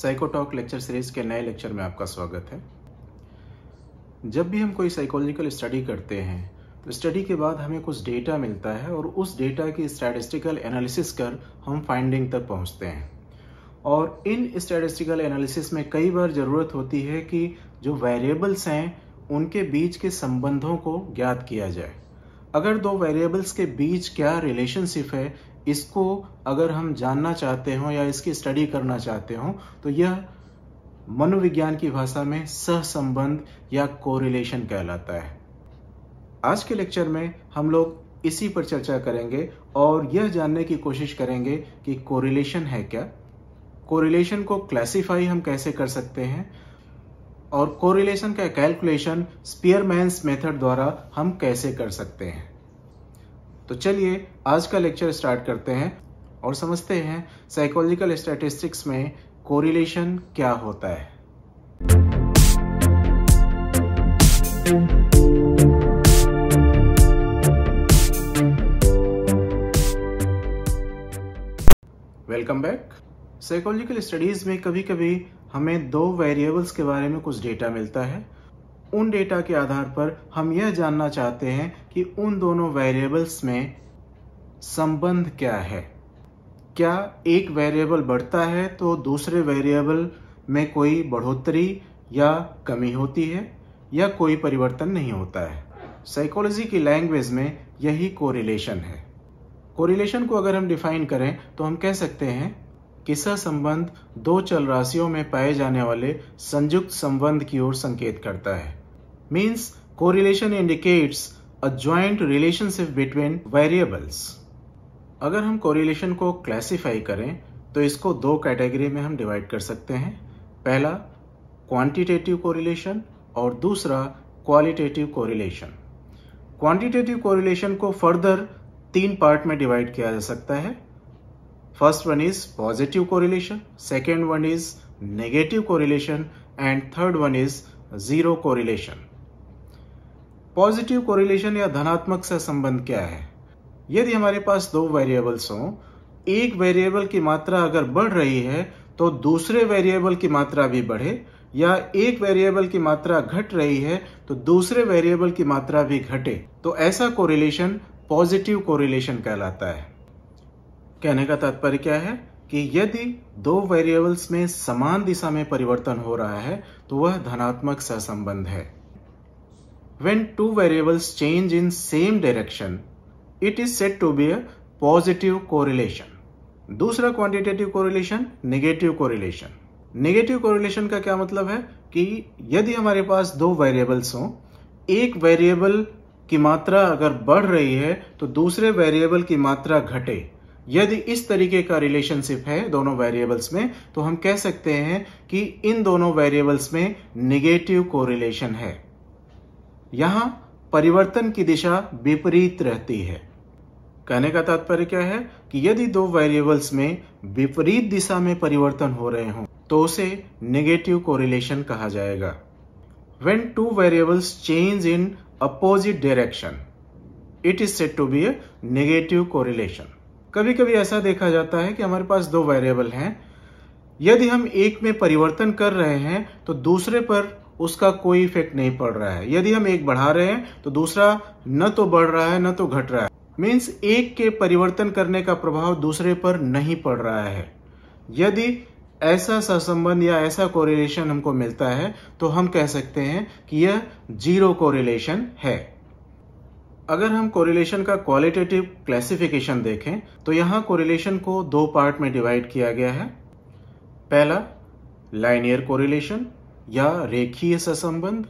साइकोटॉक lecture series के नए lecture में आपका स्वागत है जब भी हम कोई साइकोलॉजिकल स्टडी करते हैं तो स्टडी के बाद हमें कुछ डेटा मिलता है और उस डेटा की स्टैटिस्टिकल एनालिसिस कर हम फाइंडिंग तक पहुंचते हैं और इन स्टैटिस्टिकल एनालिसिस में कई बार ज़रूरत होती है कि जो वेरिएबल्स हैं उनके बीच के संबंधों को ज्ञात किया जाए अगर दो वेरिएबल्स के बीच क्या रिलेशनशिप है इसको अगर हम जानना चाहते हों या इसकी स्टडी करना चाहते हों तो यह मनोविज्ञान की भाषा में सहसंबंध या कोरिलेशन कहलाता है आज के लेक्चर में हम लोग इसी पर चर्चा करेंगे और यह जानने की कोशिश करेंगे कि कोरिलेशन है क्या कोरिलेशन को क्लासिफाई हम कैसे कर सकते हैं और कोरिलेशन का कैलकुलेशन स्पीयरमैन्स मेथड द्वारा हम कैसे कर सकते हैं तो चलिए आज का लेक्चर स्टार्ट करते हैं और समझते हैं साइकोलॉजिकल स्टैटिस्टिक्स में कोरिलेशन क्या होता है वेलकम बैक साइकोलॉजिकल स्टडीज में कभी कभी हमें दो वेरिएबल्स के बारे में कुछ डेटा मिलता है उन डेटा के आधार पर हम यह जानना चाहते हैं कि उन दोनों वेरिएबल्स में संबंध क्या है क्या एक वेरिएबल बढ़ता है तो दूसरे वेरिएबल में कोई बढ़ोतरी या कमी होती है या कोई परिवर्तन नहीं होता है साइकोलॉजी की लैंग्वेज में यही कोरिलेशन है कोरिलेशन को अगर हम डिफाइन करें तो हम कह सकते हैं कि संबंध दो चल राशियों में पाए जाने वाले संयुक्त संबंध की ओर संकेत करता है means correlation indicates a joint relationship between variables अगर हम कोरिलेशन को क्लासिफाई करें तो इसको दो कैटेगरी में हम डिवाइड कर सकते हैं पहला क्वांटिटेटिव कोरिलेशन और दूसरा क्वालिटेटिव कोरिलेशन क्वांटिटेटिव कोरिलेशन को फर्दर तीन पार्ट में डिवाइड किया जा सकता है first one is positive correlation second one is negative correlation and third one is zero correlation positive correlation या धनात्मक संबंध क्या है यदि हमारे पास दो वेरिएबल्स हों एक वेरिएबल की मात्रा अगर बढ़ रही है तो दूसरे वेरिएबल की मात्रा भी बढ़े या एक वेरिएबल की मात्रा घट रही है तो दूसरे वेरिएबल की मात्रा भी घटे तो ऐसा कोरिलेशन पॉजिटिव कोरिलेशन कहलाता है कहने का तात्पर्य क्या है कि यदि दो वेरिएबल्स में समान दिशा में परिवर्तन हो रहा है तो वह धनात्मक सहसंबंध है When two variables change in same direction, it is said to be a positive correlation. दूसरा quantitative correlation negative correlation negative correlation का क्या मतलब है कि यदि हमारे पास दो वेरिएबल्स ho एक वेरिएबल की मात्रा अगर बढ़ रही है तो दूसरे वेरिएबल की मात्रा घटे यदि इस तरीके का रिलेशनशिप है दोनों वेरिएबल्स में तो हम कह सकते हैं कि इन दोनों वेरिएबल्स में नेगेटिव कोरिलेशन है यहां परिवर्तन की दिशा विपरीत रहती है कहने का तात्पर्य क्या है कि यदि दो वेरिएबल्स में विपरीत दिशा में परिवर्तन हो रहे हों तो उसे नेगेटिव कोरिलेशन कहा जाएगा when two variables change in opposite direction it is said to be negative correlation कभी कभी ऐसा देखा जाता है कि हमारे पास दो वेरिएबल हैं यदि हम एक में परिवर्तन कर रहे हैं तो दूसरे पर उसका कोई इफेक्ट नहीं पड़ रहा है यदि हम एक बढ़ा रहे हैं तो दूसरा न तो बढ़ रहा है न तो घट रहा है मीन्स एक के परिवर्तन करने का प्रभाव दूसरे पर नहीं पड़ रहा है यदि ऐसा सहसंबंध या ऐसा कोरिलेशन हमको मिलता है तो हम कह सकते हैं कि यह जीरो कोरिलेशन है अगर हम कोरिलेशन का क्वालिटेटिव क्लासिफिकेशन देखें तो यहां कोरिलेशन को दो पार्ट में डिवाइड किया गया है पहला लाइनियर कोरिलेशन या रेखीय सहसंबंध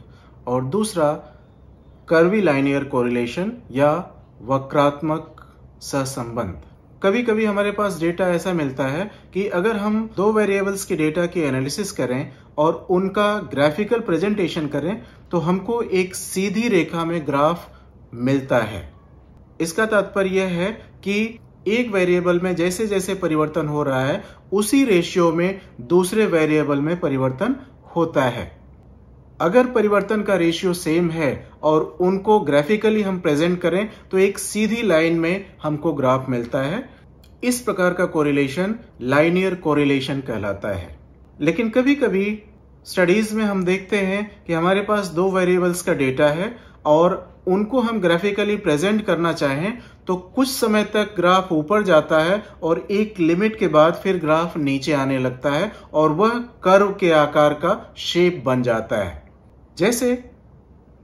और दूसरा कर्वी लाइनियर कोरिलेशन या वक्रात्मक सहसंबंध कभी कभी हमारे पास डेटा ऐसा मिलता है कि अगर हम दो वेरिएबल्स के डेटा की एनालिसिस करें और उनका ग्राफिकल प्रेजेंटेशन करें तो हमको एक सीधी रेखा में ग्राफ मिलता है इसका तात्पर्य यह है कि एक वेरिएबल में जैसे जैसे परिवर्तन हो रहा है उसी रेशियो में दूसरे वेरिएबल में परिवर्तन होता है अगर परिवर्तन का रेशियो सेम है और उनको ग्राफिकली हम प्रेजेंट करें तो एक सीधी लाइन में हमको ग्राफ मिलता है इस प्रकार का कोरिलेशन लाइनियर कोरिलेशन कहलाता है लेकिन कभी कभी स्टडीज में हम देखते हैं कि हमारे पास दो वेरिएबल्स का डेटा है और उनको हम ग्राफिकली प्रेजेंट करना चाहें तो कुछ समय तक ग्राफ ऊपर जाता है और एक लिमिट के बाद फिर ग्राफ नीचे आने लगता है और वह कर्व के आकार का शेप बन जाता है जैसे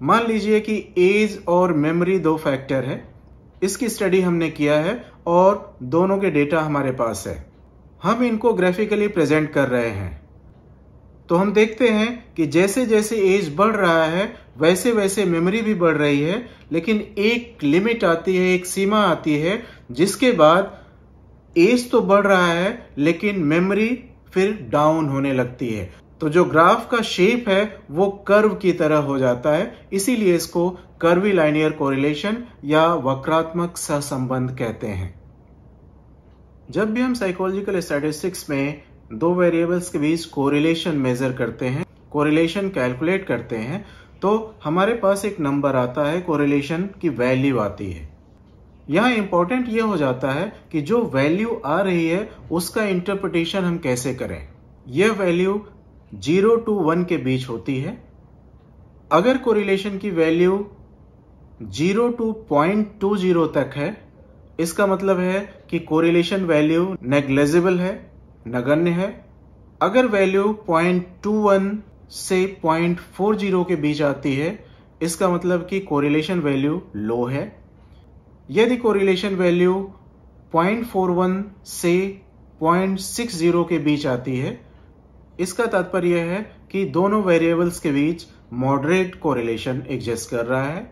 मान लीजिए कि एज और मेमोरी दो फैक्टर है इसकी स्टडी हमने किया है और दोनों के डेटा हमारे पास है हम इनको ग्राफिकली प्रेजेंट कर रहे हैं तो हम देखते हैं कि जैसे जैसे एज बढ़ रहा है वैसे वैसे मेमोरी भी बढ़ रही है लेकिन एक लिमिट आती है एक सीमा आती है जिसके बाद एज तो बढ़ रहा है लेकिन मेमोरी फिर डाउन होने लगती है तो जो ग्राफ का शेप है वो कर्व की तरह हो जाता है इसीलिए इसको कर्वी लाइनियर कोरिलेशन या वक्रात्मक सहसंबंध कहते हैं जब भी हम साइकोलॉजिकल स्टैटिस्टिक्स में दो वेरिएबल्स के बीच कोरिलेशन मेजर करते हैं कोरिलेशन कैलकुलेट करते हैं तो हमारे पास एक नंबर आता है कोरिलेशन की वैल्यू आती है यहाँ इम्पोर्टेंट ये हो जाता है कि जो वैल्यू आ रही है उसका इंटरप्रिटेशन हम कैसे करें यह वैल्यू जीरो टू वन के बीच होती है अगर कोरिलेशन की value zero to point two zero तक है इसका मतलब है कि कोरिलेशन वैल्यू नेग्लेजिबल है नगण्य है अगर वैल्यू पॉइंट टू वन से पॉइंट फोर जीरो के बीच आती है इसका मतलब कि कोरिलेशन वैल्यू लो है यदि कोरिलेशन वैल्यू 0.41 से 0.60 के बीच आती है इसका तात्पर्य है कि दोनों वेरिएबल्स के बीच मॉडरेट कोरिलेशन एग्जिस्ट कर रहा है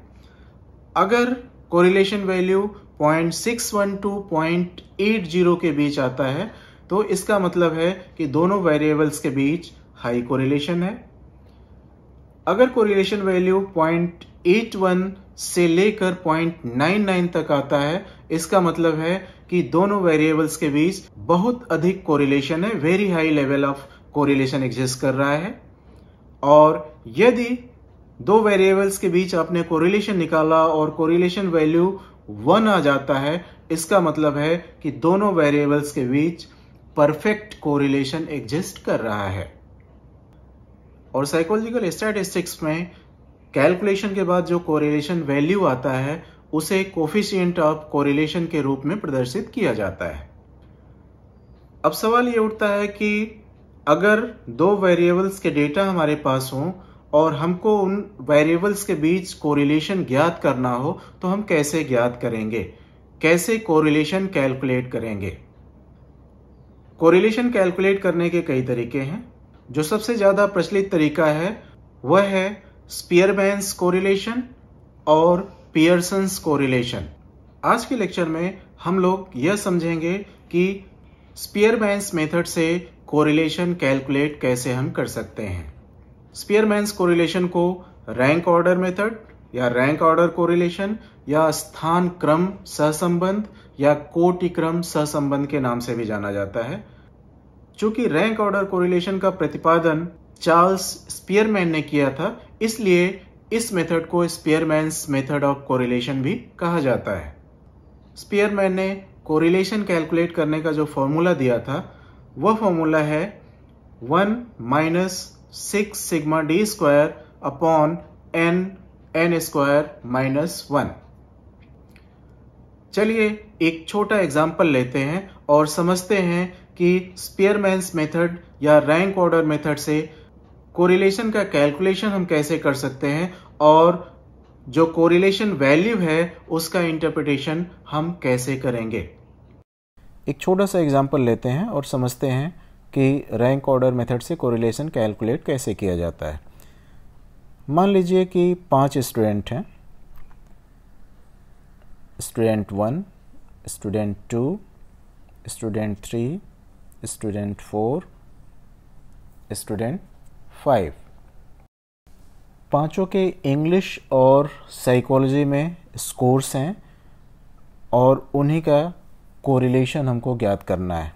अगर कोरिलेशन वैल्यू 0.61 टू 0.80 के बीच आता है तो इसका मतलब है कि दोनों वेरिएबल्स के बीच हाई कोरिलेशन है अगर कोरिलेशन वैल्यू 0.81 से लेकर 0.99 तक आता है इसका मतलब है कि दोनों वेरिएबल्स के बीच बहुत अधिक कोरिलेशन है very high level of correlation exist कर रहा है और यदि दो वेरिएबल्स के बीच आपने कोरिलेशन निकाला और कोरिलेशन वैल्यू वन आ जाता है इसका मतलब है कि दोनों वेरिएबल्स के बीच परफेक्ट कोरिलेशन एग्जिस्ट कर रहा है और साइकोलॉजिकल स्टैटिस्टिक्स में कैलकुलेशन के बाद जो कोरिलेशन वैल्यू आता है उसे कोफिशियंट ऑफ कोरिलेशन के रूप में प्रदर्शित किया जाता है अब सवाल ये उठता है कि अगर दो वेरिएबल्स के डेटा हमारे पास हों और हमको उन वेरिएबल्स के बीच कोरिलेशन ज्ञात करना हो तो हम कैसे ज्ञात करेंगे कैसे कोरिलेशन कैलकुलेट करेंगे कोरिलेशन कैलकुलेट करने के कई तरीके हैं जो सबसे ज़्यादा प्रचलित तरीका है वह है स्पियरमैन्स कोरिलेशन और पियर्सन्स कोरिलेशन आज के लेक्चर में हम लोग यह समझेंगे कि बैंस मेथड से कोरिलेशन कैलकुलेट कैसे हम कर सकते हैं स्पियरमैन्स कोरिलेशन को रैंक ऑर्डर मेथड या रैंक ऑर्डर कोरिलेशन या स्थान क्रम सहसंबंध या कोटिक्रम सहसंबंध के नाम से भी जाना जाता है चूंकि रैंक ऑर्डर कोरिलेशन का प्रतिपादन चार्ल्स स्पियरमैन ने किया था इसलिए इस मेथड को स्पियरमैन मेथड ऑफ कोरिलेशन भी कहा जाता है स्पियरमैन ने कोरिलेशन कैलकुलेट करने का जो फॉर्मूला दिया था वह फॉर्मूला है one minus six sigma D square upon N N square minus one चलिए एक छोटा एग्जाम्पल लेते हैं और समझते हैं कि स्पेयरमैन्स मेथड या रैंक ऑर्डर मेथड से कोरिलेशन का कैलकुलेशन हम कैसे कर सकते हैं और जो कोरिलेशन वैल्यू है उसका इंटरप्रिटेशन हम कैसे करेंगे एक छोटा सा एग्जाम्पल लेते हैं और समझते हैं कि रैंक ऑर्डर मेथड से कोरिलेशन कैलकुलेट कैसे किया जाता है मान लीजिए कि पांच स्टूडेंट हैं student one student two student three student four student five पांचों के इंग्लिश और साइकोलॉजी में स्कोर्स हैं और उन्हीं का कोरिलेशन हमको ज्ञात करना है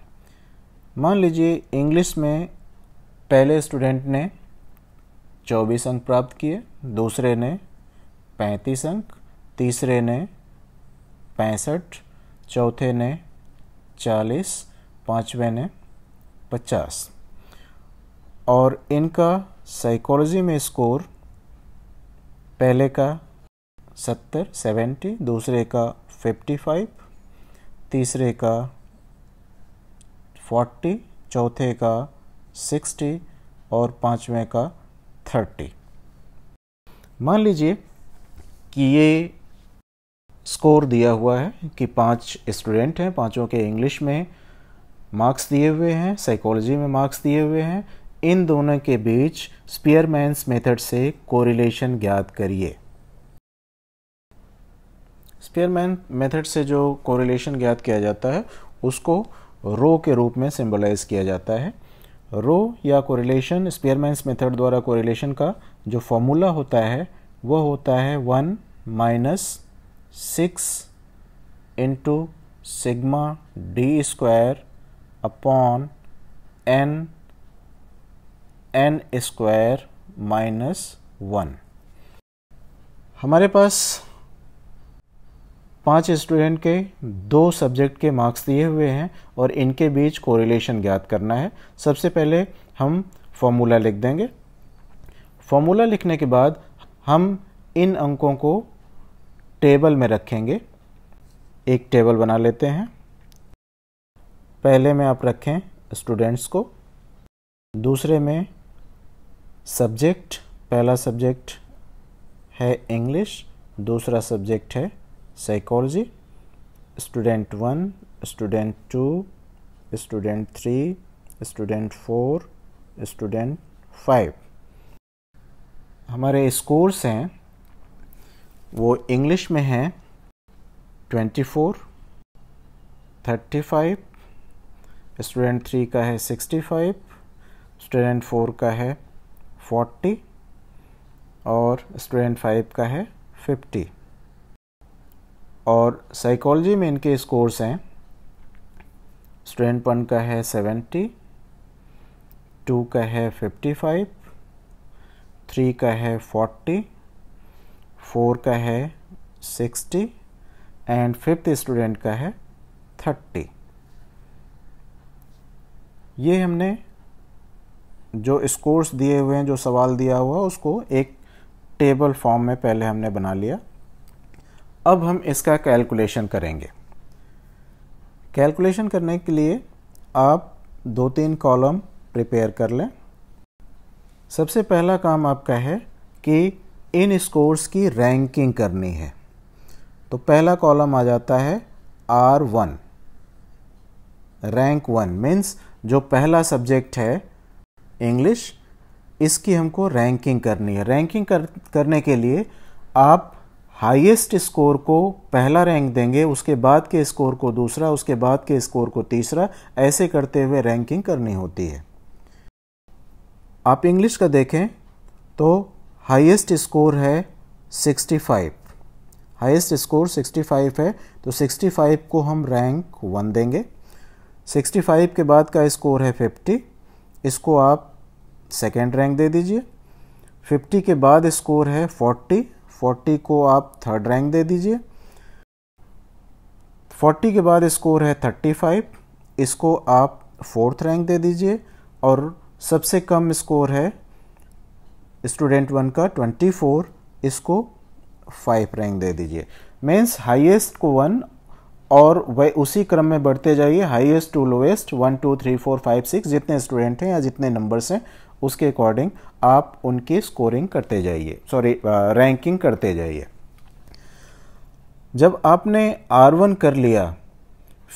मान लीजिए इंग्लिश में पहले स्टूडेंट ने 24 अंक प्राप्त किए दूसरे ने 35 अंक तीसरे ने पैंसठ चौथे ने चालीस पाँचवें ने पचास और इनका साइकोलॉजी में स्कोर पहले का सत्तर सेवेंटी दूसरे का फिफ्टी फाइव तीसरे का फोर्टी चौथे का सिक्सटी और पाँचवें का थर्टी मान लीजिए कि ये स्कोर दिया हुआ है कि पांच स्टूडेंट हैं पांचों के इंग्लिश में मार्क्स दिए हुए हैं साइकोलॉजी में मार्क्स दिए हुए हैं इन दोनों के बीच स्पीयरमैंस मेथड से कोरिलेशन ज्ञात करिए स्पीयरमैन मेथड से जो कोरिलेशन ज्ञात किया जाता है उसको रो के रूप में सिंबलाइज किया जाता है रो या कोरिलेशन स्पीयरमैंस मेथड द्वारा कोरिलेशन का जो फॉर्मूला होता है वह होता है one minus six into sigma D square upon N N square minus one हमारे पास पांच स्टूडेंट के दो सब्जेक्ट के मार्क्स दिए हुए हैं और इनके बीच कोरिलेशन ज्ञात करना है सबसे पहले हम फॉर्मूला लिख देंगे फॉर्मूला लिखने के बाद हम इन अंकों को टेबल में रखेंगे एक टेबल बना लेते हैं पहले में आप रखें स्टूडेंट्स को दूसरे में सब्जेक्ट पहला सब्जेक्ट है इंग्लिश दूसरा सब्जेक्ट है psychology student one student two student three student four student five हमारे स्कोर्स हैं वो इंग्लिश में है twenty four thirty five student three का है सिक्सटी फाइव स्टूडेंट फोर का है फोर्टी और स्टूडेंट फाइव का है फिफ्टी और साइकोलॉजी में इनके स्कोर्स हैं स्टूडेंट वन का है सेवेंटी टू का है फिफ्टी फाइव थ्री का है फोर्टी फोर का है सिक्सटी एंड फिफ्थ स्टूडेंट का है थर्टी ये हमने जो स्कोर्स दिए हुए हैं जो सवाल दिया हुआ उसको एक टेबल फॉर्म में पहले हमने बना लिया अब हम इसका कैलकुलेशन करेंगे कैलकुलेशन करने के लिए आप दो तीन कॉलम प्रिपेयर कर लें सबसे पहला काम आपका है कि इन स्कोर्स की रैंकिंग करनी है तो पहला कॉलम आ जाता है R one rank one means जो पहला सब्जेक्ट है इंग्लिश इसकी हमको रैंकिंग करनी है रैंकिंग कर, करने के लिए आप हाईएस्ट स्कोर को पहला रैंक देंगे उसके बाद के स्कोर को दूसरा उसके बाद के स्कोर को तीसरा ऐसे करते हुए रैंकिंग करनी होती है आप इंग्लिश का देखें तो हाईएस्ट स्कोर है 65 हाईएस्ट स्कोर 65 है तो 65 को हम रैंक वन देंगे 65 के बाद का स्कोर है 50 इसको आप सेकेंड रैंक दे दीजिए 50 के बाद स्कोर है 40 40 को आप थर्ड रैंक दे दीजिए 40 के बाद स्कोर है 35 इसको आप फोर्थ रैंक दे दीजिए और सबसे कम स्कोर है स्टूडेंट वन का ट्वेंटी फोर इसको फाइव रैंक दे दीजिए मीन्स हाईएस्ट को वन और वह उसी क्रम में बढ़ते जाइए highest to lowest one two three four five six जितने स्टूडेंट हैं या जितने नंबर्स हैं उसके अकॉर्डिंग आप उनकी स्कोरिंग करते जाइए सॉरी रैंकिंग करते जाइए जब आपने R1 कर लिया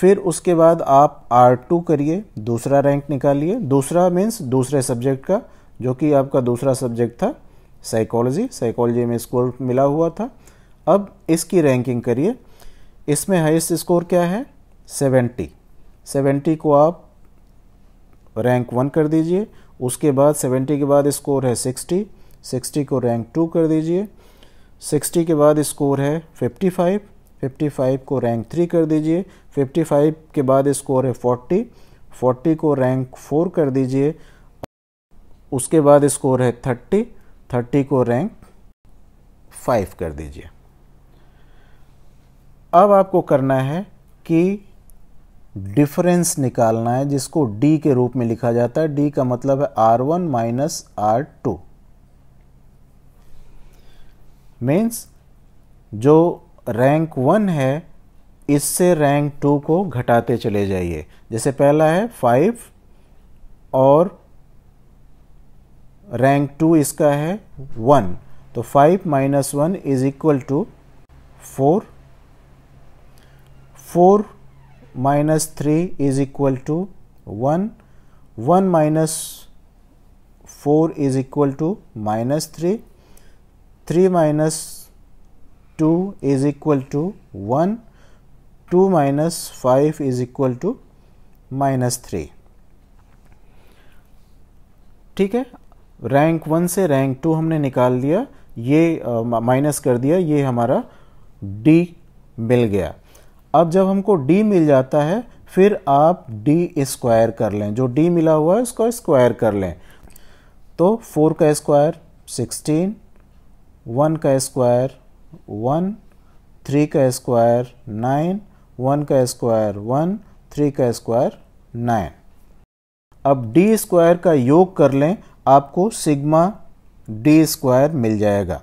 फिर उसके बाद आप R2 करिए दूसरा रैंक निकालिए दूसरा मीन्स दूसरे सब्जेक्ट का जो कि आपका दूसरा सब्जेक्ट था साइकोलॉजी साइकोलॉजी में स्कोर मिला हुआ था अब इसकी रैंकिंग करिए इसमें हाईएस्ट स्कोर क्या है सेवेंटी सेवेंटी को आप रैंक वन कर दीजिए उसके बाद सेवेंटी के बाद स्कोर है सिक्सटी सिक्सटी को रैंक टू कर दीजिए सिक्सटी के बाद स्कोर है फिफ्टी फाइव फिफ्टी फाइव को रैंक थ्री कर दीजिए फिफ्टी फाइव के बाद स्कोर है फोर्टी फोर्टी को रैंक फोर कर दीजिए उसके बाद स्कोर है थर्टी थर्टी को रैंक फाइव कर दीजिए अब आपको करना है कि डिफरेंस निकालना है जिसको डी के रूप में लिखा जाता है डी का मतलब है R one minus R two means जो रैंक वन है इससे रैंक टू को घटाते चले जाइए जैसे पहला है फाइव और रैंक टू इसका है वन तो five minus one is equal to four four minus three is equal to one one minus four is equal to minus three three minus two is equal to one two minus five is equal to minus three ठीक है rank one से rank two हमने निकाल दिया ये minus कर दिया ये हमारा डी मिल गया अब जब हमको डी मिल जाता है फिर आप डी स्क्वायर कर लें जो डी मिला हुआ है उसको स्क्वायर कर लें तो फोर का स्क्वायर सिक्सटीन वन का स्क्वायर वन थ्री का स्क्वायर नाइन वन का स्क्वायर वन थ्री का स्क्वायर नाइन अब डी स्क्वायर का योग कर लें आपको सिग्मा डी स्क्वायर मिल जाएगा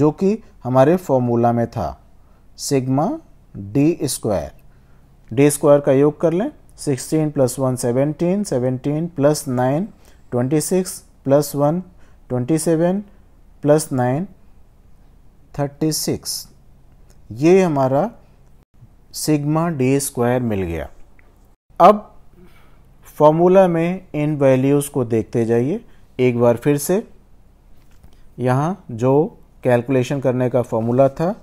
जो कि हमारे फॉर्मूला में था sigma D square D square का योग कर लें 16 plus one seventeen seventeen plus nine twenty six plus one twenty seven plus nine thirty six ये हमारा सिग्मा डी स्क्वायर मिल गया अब फॉर्मूला में इन वैल्यूज़ को देखते जाइए एक बार फिर से यहाँ जो कैलकुलेशन करने का फॉर्मूला था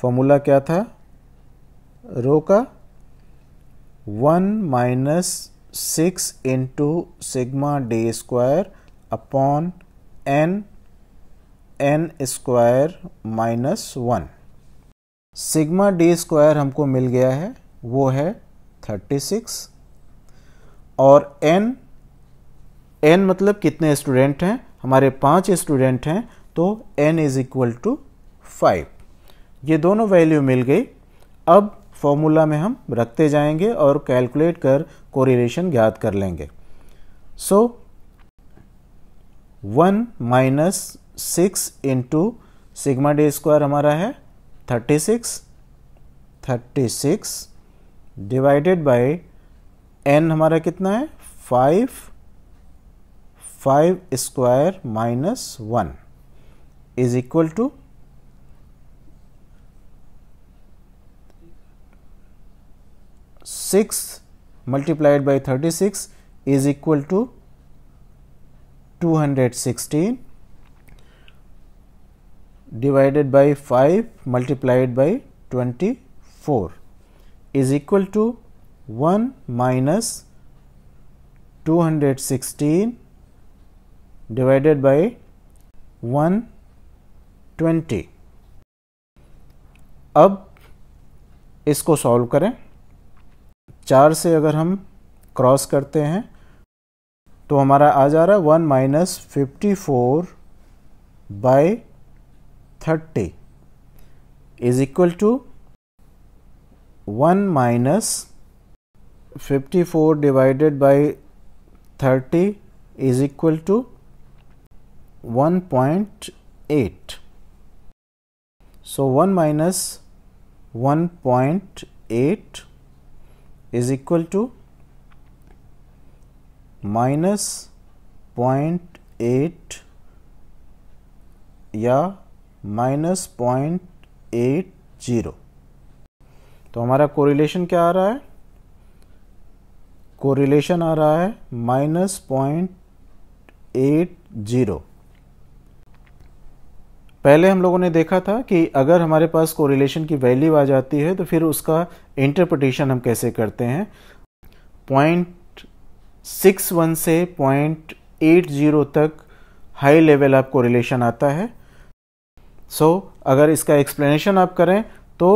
फॉर्मूला क्या था रो का one minus six into sigma D square upon N N square minus one sigma D square हमको मिल गया है वो है थर्टी सिक्स और एन एन मतलब कितने स्टूडेंट हैं हमारे पाँच स्टूडेंट हैं तो N is equal to five ये दोनों वैल्यू मिल गई अब फॉर्मूला में हम रखते जाएंगे और कैलकुलेट कर कोरिलेशन ज्ञात कर लेंगे so one minus six into sigma D square हमारा है thirty six thirty six divided by N हमारा कितना है five 5 square minus 1 is equal to 6 multiplied by 36 is equal to 216 divided by 5 multiplied by 24 is equal to 1 minus 216 divided by 120 अब इसको solve करें चार से अगर हम क्रॉस करते हैं तो हमारा आ जा रहा है one minus fifty four by thirty is equal to one minus fifty four divided by thirty is equal to 1.8 so 1 minus 1.8 is equal to minus 0.8 या माइनस पॉइंट एट जीरो तो हमारा कोरिलेशन क्या आ रहा है कोरिलेशन आ रहा है minus point eight zero पहले हम लोगों ने देखा था कि अगर हमारे पास कोरिलेशन की वैल्यू आ जाती है तो फिर उसका इंटरप्रटेशन हम कैसे करते हैं पॉइंट सिक्स वन से पॉइंट एट जीरो तक हाई लेवल आप कोरिलेशन आता है सो so, अगर इसका एक्सप्लेनेशन आप करें तो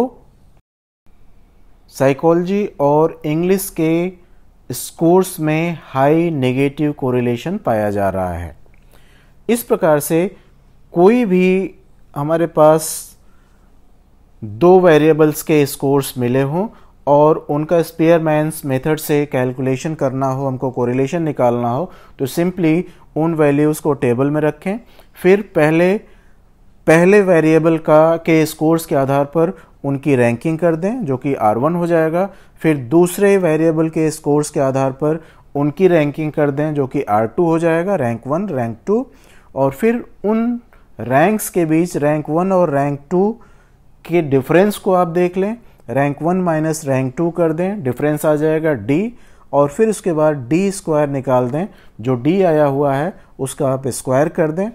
साइकोलॉजी और इंग्लिश के स्कोर्स में हाई नेगेटिव कोरिलेशन पाया जा रहा है इस प्रकार से कोई भी हमारे पास दो वेरिएबल्स के स्कोर्स मिले हों और उनका स्पेयरमैन्स मेथड से कैलकुलेशन करना हो हमको कोरिलेशन निकालना हो तो सिंपली उन वैल्यूज़ को टेबल में रखें फिर पहले पहले वेरिएबल का के स्कोर्स के आधार पर उनकी रैंकिंग कर दें जो कि R1 हो जाएगा फिर दूसरे वेरिएबल के स्कोर्स के आधार पर उनकी रैंकिंग कर दें जो कि R2 हो जाएगा रैंक वन रैंक टू और फिर उन रैंक्स के बीच रैंक वन और रैंक टू के डिफरेंस को आप देख लें rank one minus rank two कर दें डिफरेंस आ जाएगा डी और फिर उसके बाद डी स्क्वायर निकाल दें जो डी आया हुआ है उसका आप स्क्वायर कर दें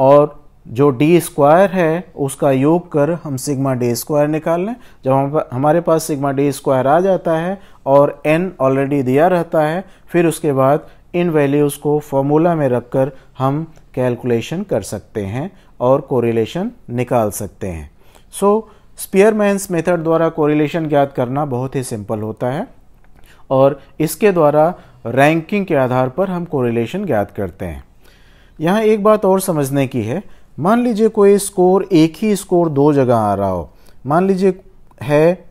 और जो डी स्क्वायर है उसका योग कर हम सिग्मा डी स्क्वायर निकाल लें जब हम हमारे पास सिग्मा डी स्क्वायर आ जाता है और एन ऑलरेडी दिया रहता है फिर उसके बाद इन वैल्यूज़ को फॉर्मूला में रखकर हम कैलकुलेशन कर सकते हैं और कोरिलेशन निकाल सकते हैं सो स्पियरमैंस मेथड द्वारा कोरिलेशन ज्ञात करना बहुत ही सिंपल होता है और इसके द्वारा रैंकिंग के आधार पर हम कोरिलेशन ज्ञात करते हैं यहाँ एक बात और समझने की है मान लीजिए कोई स्कोर एक ही स्कोर दो जगह आ रहा हो मान लीजिए है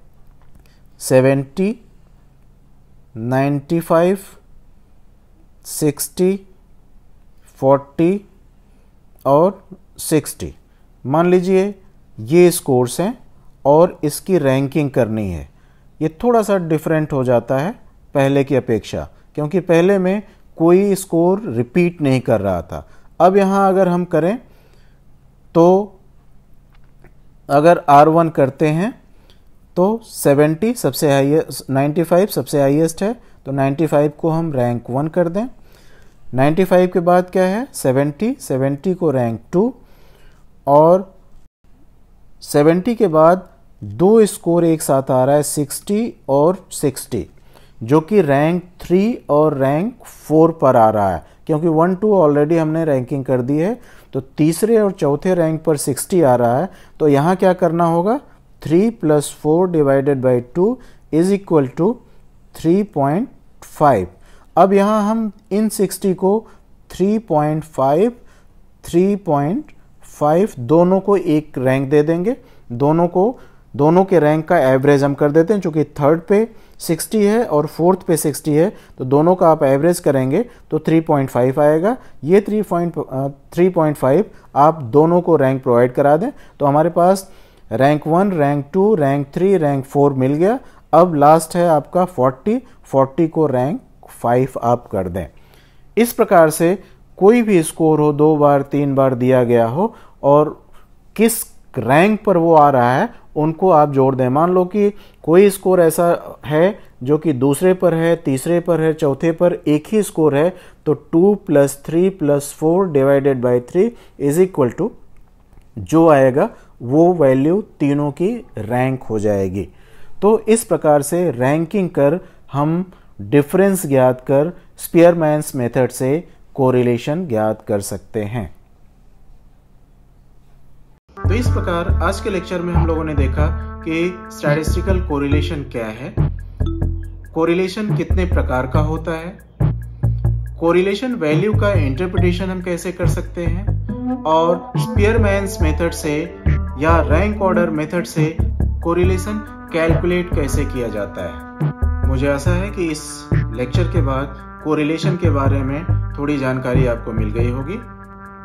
seventy ninety five sixty forty और सिक्सटी मान लीजिए ये स्कोर्स हैं और इसकी रैंकिंग करनी है ये थोड़ा सा डिफरेंट हो जाता है पहले की अपेक्षा क्योंकि पहले में कोई स्कोर रिपीट नहीं कर रहा था अब यहाँ अगर हम करें तो अगर R1 करते हैं तो 70 सबसे हाईएस्ट 95 सबसे हाईएस्ट है तो 95 को हम रैंक वन कर दें 95 के बाद क्या है 70 70 को रैंक टू और 70 के बाद दो स्कोर एक साथ आ रहा है 60 और 60 जो कि रैंक थ्री और रैंक फोर पर आ रहा है क्योंकि वन टू ऑलरेडी हमने रैंकिंग कर दी है तो तीसरे और चौथे रैंक पर 60 आ रहा है तो यहाँ क्या करना होगा three plus four divided by two is equal to 3.5 अब यहाँ हम इन 60 को 3.5 3.5 दोनों को एक रैंक दे देंगे दोनों को दोनों के रैंक का एवरेज हम कर देते हैं चूँकि थर्ड पे 60 है और फोर्थ पे 60 है तो दोनों का आप एवरेज करेंगे तो 3.5 आएगा ये 3.3.5 आप दोनों को रैंक प्रोवाइड करा दें तो हमारे पास rank one rank two rank three rank four मिल गया अब लास्ट है आपका 40 40 को रैंक 5 आप कर दें इस प्रकार से कोई भी स्कोर हो दो बार तीन बार दिया गया हो और किस रैंक पर वो आ रहा है उनको आप जोड़ दें मान लो कि कोई स्कोर ऐसा है जो कि दूसरे पर है तीसरे पर है चौथे पर एक ही स्कोर है तो two plus three plus four divided by three is equal to जो आएगा वो वैल्यू तीनों की रैंक हो जाएगी तो इस प्रकार से रैंकिंग कर हम डिफरेंस ज्ञात कर स्पियरमैंस मेथड से कोरिलेशन ज्ञात कर सकते हैं तो इस प्रकार आज के लेक्चर में हम लोगों ने देखा कि स्टैटिस्टिकल कोरिलेशन क्या है कोरिलेशन कितने प्रकार का होता है कोरिलेशन वैल्यू का इंटरप्रिटेशन हम कैसे कर सकते हैं और स्पियरमैंस मेथड से या रैंक ऑर्डर मेथड से कोरिलेशन कैलकुलेट कैसे किया जाता है मुझे आशा है कि इस लेक्चर के बाद कोरिलेशन के बारे में थोड़ी जानकारी आपको मिल गई होगी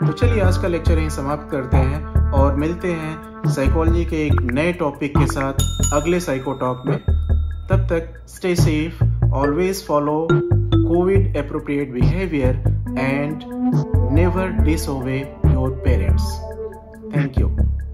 तो चलिए आज का लेक्चर यहीं समाप्त करते हैं और मिलते हैं साइकोलॉजी के एक नए टॉपिक के साथ अगले साइको में तब तक stay safe always follow covid appropriate behaviour and never disobey your parents thank you